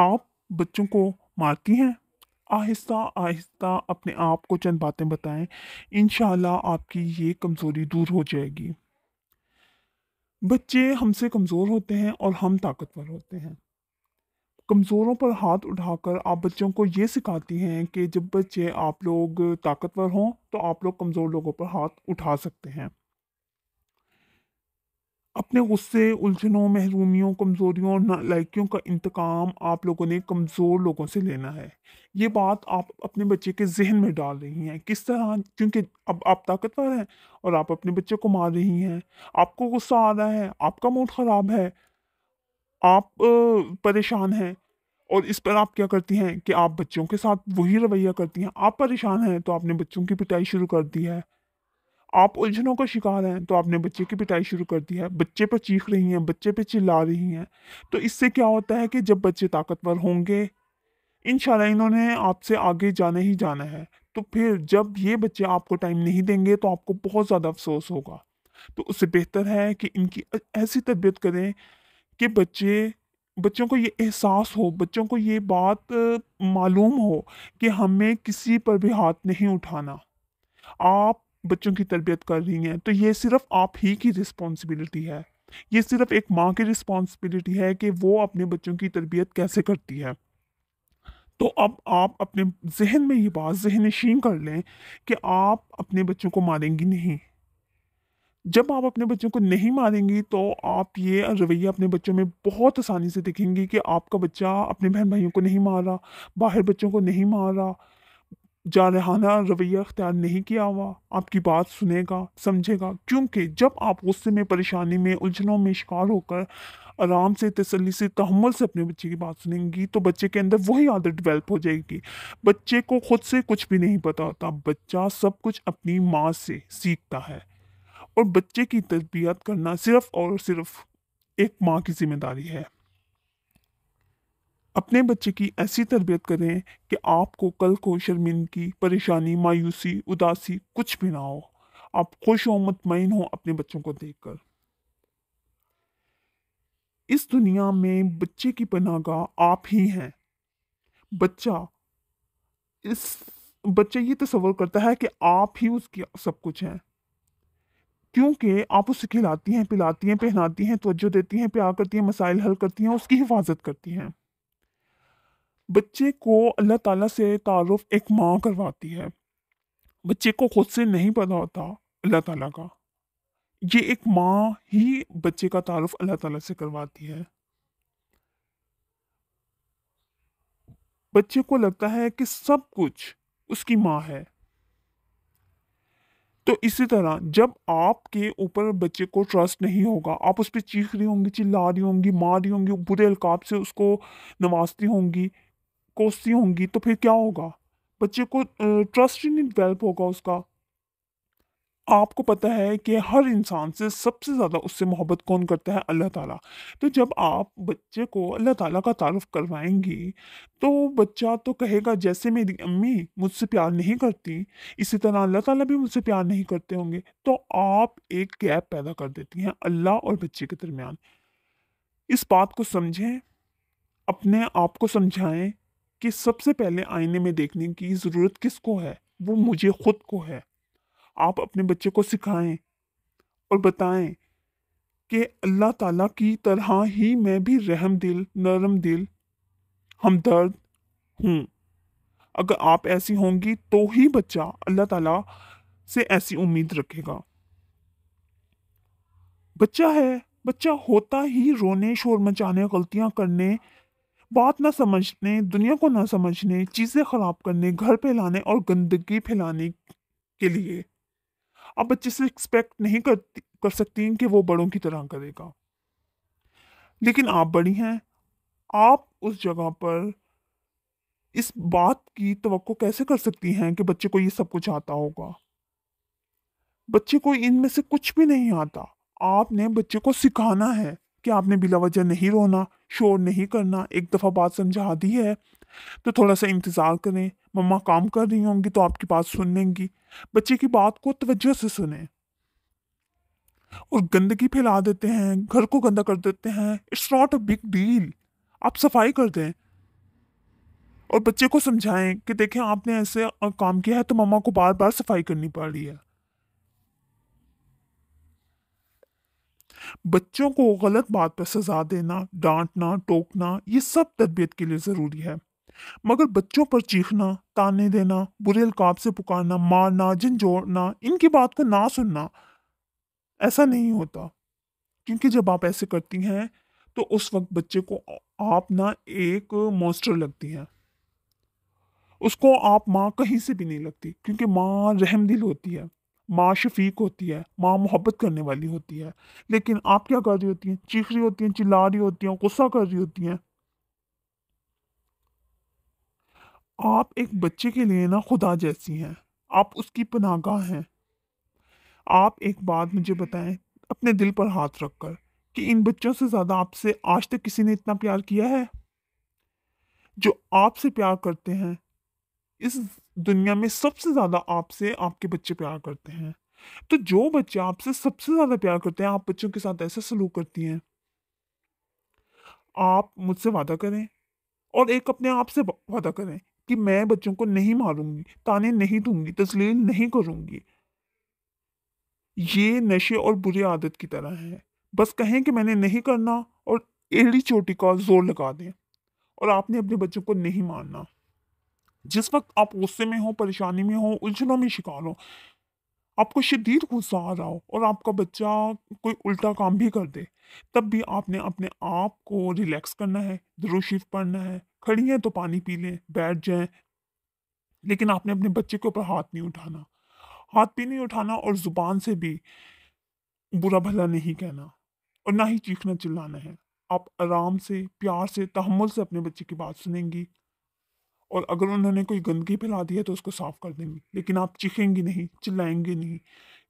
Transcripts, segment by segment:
आप बच्चों को मारती हैं आहिस्ता आहिस्ता अपने आप को चंद बातें बताएं इन आपकी ये कमज़ोरी दूर हो जाएगी बच्चे हमसे कमज़ोर होते हैं और हम ताकतवर होते हैं कमज़ोरों पर हाथ उठाकर आप बच्चों को ये सिखाती हैं कि जब बच्चे आप लोग ताकतवर हों तो आप लोग कमज़ोर लोगों पर हाथ उठा सकते हैं अपने गुस्से उलझनों महरूमियों कमज़ोरियों और नालायकियों का इंतकाम आप लोगों ने कमज़ोर लोगों से लेना है ये बात आप अपने बच्चे के जहन में डाल रही हैं किस तरह क्योंकि अब आप ताकतवर हैं और आप अपने बच्चे को मार रही हैं आपको गुस्सा आ रहा है आपका मूड ख़राब है आप परेशान हैं और इस पर आप क्या करती हैं कि आप बच्चों के साथ वही रवैया करती हैं आप परेशान हैं तो आपने बच्चों की पिटाई शुरू कर दी है आप उलझनों का शिकार हैं तो आपने बच्चे की पिटाई शुरू कर दी है बच्चे पर चीख रही हैं बच्चे पर चिल्ला रही हैं तो इससे क्या होता है कि जब बच्चे ताकतवर होंगे इन इन्होंने आपसे आगे जाना ही जाना है तो फिर जब ये बच्चे आपको टाइम नहीं देंगे तो आपको बहुत ज़्यादा अफसोस होगा तो उससे बेहतर है कि इनकी ऐसी तरबियत करें कि बच्चे बच्चों को ये एहसास हो बच्चों को ये बात मालूम हो कि हमें किसी पर भी हाथ नहीं उठाना आप बच्चों की तरबियत कर रही हैं तो ये सिर्फ आप ही की रिस्पॉन्सिबिलिटी है ये सिर्फ एक माँ की रिस्पॉन्सिबिलिटी है कि वो अपने बच्चों की तरबियत कैसे करती है तो अब आप अपने जहन में ये बात जहन नशीन कर लें कि आप अपने बच्चों को मारेंगी नहीं जब आप अपने बच्चों को नहीं मारेंगी तो आप ये रवैया अपने बच्चों में बहुत आसानी से देखेंगी कि आपका बच्चा अपने बहन भाइयों को नहीं मार रहा बाहर बच्चों को नहीं मार रहा जारहाना रवैया अख्तियार नहीं किया हुआ आपकी बात सुनेगा समझेगा क्योंकि जब आप गुस्से में परेशानी में उलझनों में शिकार होकर आराम से तसली से तहमल से अपने बच्चे की बात सुनेंगी तो बच्चे के अंदर वही आदत डेवलप हो जाएगी बच्चे को खुद से कुछ भी नहीं पता होता बच्चा सब कुछ अपनी माँ से सीखता है और बच्चे की तरबियत करना सिर्फ और सिर्फ एक माँ की जिम्मेदारी है अपने बच्चे की ऐसी तरबियत करें कि आपको कल को शर्मिंदगी परेशानी मायूसी उदासी कुछ भी ना हो आप खुश हो मुतमिन हो अपने बच्चों को देखकर इस दुनिया में बच्चे की पनागा आप ही हैं बच्चा इस बच्चा ये तस्वर करता है कि आप ही उसकी सब कुछ हैं क्योंकि आप उसे खिलाती हैं पिलाती हैं पहनाती हैं तोज्जो देती हैं प्यार करती हैं मसाइल हल करती हैं उसकी हिफाजत करती हैं बच्चे को अल्लाह ताला से तारुफ एक माँ करवाती है बच्चे को खुद से नहीं पता होता अल्लाह ताला का ये एक माँ ही बच्चे का तारुफ अल्लाह ताला से करवाती है बच्चे को लगता है कि सब कुछ उसकी माँ है तो इसी तरह जब आपके ऊपर बच्चे को ट्रस्ट नहीं होगा आप उस पर चीख रही होंगी चिल्ला रही होंगी मार रही होंगी बुरे अलकाब से उसको नवाजती होंगी कोसती होंगी तो फिर क्या होगा बच्चे को ट्रस्ट ही नहीं डिवेलप होगा उसका आपको पता है कि हर इंसान से सबसे ज़्यादा उससे मोहब्बत कौन करता है अल्लाह ताला तो जब आप बच्चे को अल्लाह ताला का तारफ़ करवाएंगी तो बच्चा तो कहेगा जैसे मेरी अम्मी मुझसे प्यार नहीं करती इसी तरह अल्लाह ताला भी मुझसे प्यार नहीं करते होंगे तो आप एक गैप पैदा कर देती हैं अल्लाह और बच्चे के दरमियान इस बात को समझें अपने आप को समझाएं कि सबसे पहले आईने में देखने की ज़रूरत किसको है वो मुझे खुद को है आप अपने बच्चे को सिखाएं और बताएं कि अल्लाह ताला की तरह ही मैं भी रहम दिल नरम दिल हमदर्द हूँ अगर आप ऐसी होंगी तो ही बच्चा अल्लाह ताला से ऐसी उम्मीद रखेगा बच्चा है बच्चा होता ही रोने शोर मचाने गलतियां करने बात ना समझने दुनिया को ना समझने चीज़ें ख़राब करने घर पे लाने और गंदगी फैलाने के लिए आप बच्चे से एक्सपेक्ट नहीं करती कर सकती कि वो बड़ों की तरह करेगा लेकिन आप बड़ी हैं आप उस जगह पर इस बात की तो कैसे कर सकती हैं कि बच्चे को ये सब कुछ आता होगा बच्चे को इनमें से कुछ भी नहीं आता आपने बच्चे को सिखाना है कि आपने वजह नहीं रोना शोर नहीं करना एक दफ़ा बात समझा दी है तो थोड़ा सा इंतज़ार करें मम्मा काम कर रही होंगी तो आपकी बात सुन लेंगी बच्चे की बात को तवज्जो से सुने और गंदगी फैला देते हैं घर को गंदा कर देते हैं it's not a big deal आप सफाई कर दें और बच्चे को समझाएं कि देखें आपने ऐसे काम किया है तो मम्मा को बार बार सफाई करनी पड़ रही है बच्चों को गलत बात पर सजा देना डांटना टोकना ये सब तरबियत के लिए ज़रूरी है मगर बच्चों पर चीखना ताने देना बुरे अलकाब से पुकारना मारना झंझोड़ना इनकी बात को ना सुनना ऐसा नहीं होता क्योंकि जब आप ऐसे करती हैं तो उस वक्त बच्चे को आप ना एक मॉन्स्टर लगती हैं उसको आप माँ कहीं से भी नहीं लगती क्योंकि माँ रहम दिल होती है माँ शफीक होती है माँ मोहब्बत करने वाली होती है लेकिन आप क्या कर रही होती हैं चीख रही होती हैं चिल्ला रही होती हैं गुस्सा कर रही होती हैं आप एक बच्चे के लिए ना खुदा जैसी हैं आप उसकी पनागा हैं आप एक बात मुझे बताएं अपने दिल पर हाथ रखकर कि इन बच्चों से ज़्यादा आपसे आज तक किसी ने इतना प्यार किया है जो आपसे प्यार करते हैं इस दुनिया में सबसे ज़्यादा आपसे आपके बच्चे प्यार करते हैं तो जो बच्चे आपसे सबसे ज़्यादा प्यार करते हैं आप बच्चों के साथ ऐसा सलूक करती हैं आप मुझसे वादा करें और एक अपने आप से वादा करें कि मैं बच्चों को नहीं मारूंगी ताने नहीं दूंगी तस्लील नहीं करूंगी ये नशे और बुरी आदत की तरह है बस कहें कि मैंने नहीं करना और एड़ी चोटी का जोर लगा दें और आपने अपने बच्चों को नहीं मारना जिस वक्त आप गुस्से में हो परेशानी में हो उलझनों में शिकार हो आपको शदीद गुस्सा आ रहा हो और आपका बच्चा कोई उल्टा काम भी कर दे तब भी आपने अपने आप को रिलैक्स करना है दरुशीफ पढ़ना है खड़ी हैं तो पानी पी लें बैठ जाएं लेकिन आपने अपने बच्चे के ऊपर हाथ नहीं उठाना हाथ भी नहीं उठाना और ज़ुबान से भी बुरा भला नहीं कहना और ना ही चीखना चिल्लाना है आप आराम से प्यार से तहमुल से अपने बच्चे की बात सुनेंगी और अगर उन्होंने कोई गंदगी फैला दी है तो उसको साफ कर देंगे लेकिन आप चिखेंगे नहीं चिल्लाएंगे नहीं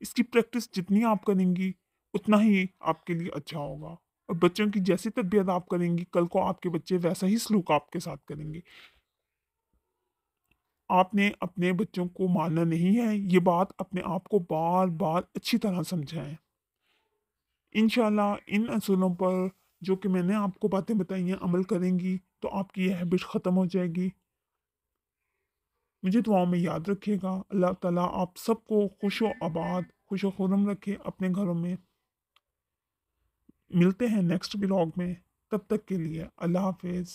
इसकी प्रैक्टिस जितनी आप करेंगी उतना ही आपके लिए अच्छा होगा और बच्चों की जैसी तबीयत आप करेंगी कल को आपके बच्चे वैसा ही सलूक आपके साथ करेंगे आपने अपने बच्चों को मारना नहीं है ये बात अपने आप को बार बार अच्छी तरह समझाएं इन इन असूलों पर जो कि मैंने आपको बातें बताई हैं अमल करेंगी तो आपकी यह हैबिट ख़त्म हो जाएगी मुझे दुआ में याद रखिएगा अल्लाह ताला आप सबको खुश व आबाद खुश खुरम रखे अपने घरों में मिलते हैं नेक्स्ट ब्लॉग में तब तक के लिए अल्लाह हाफिज़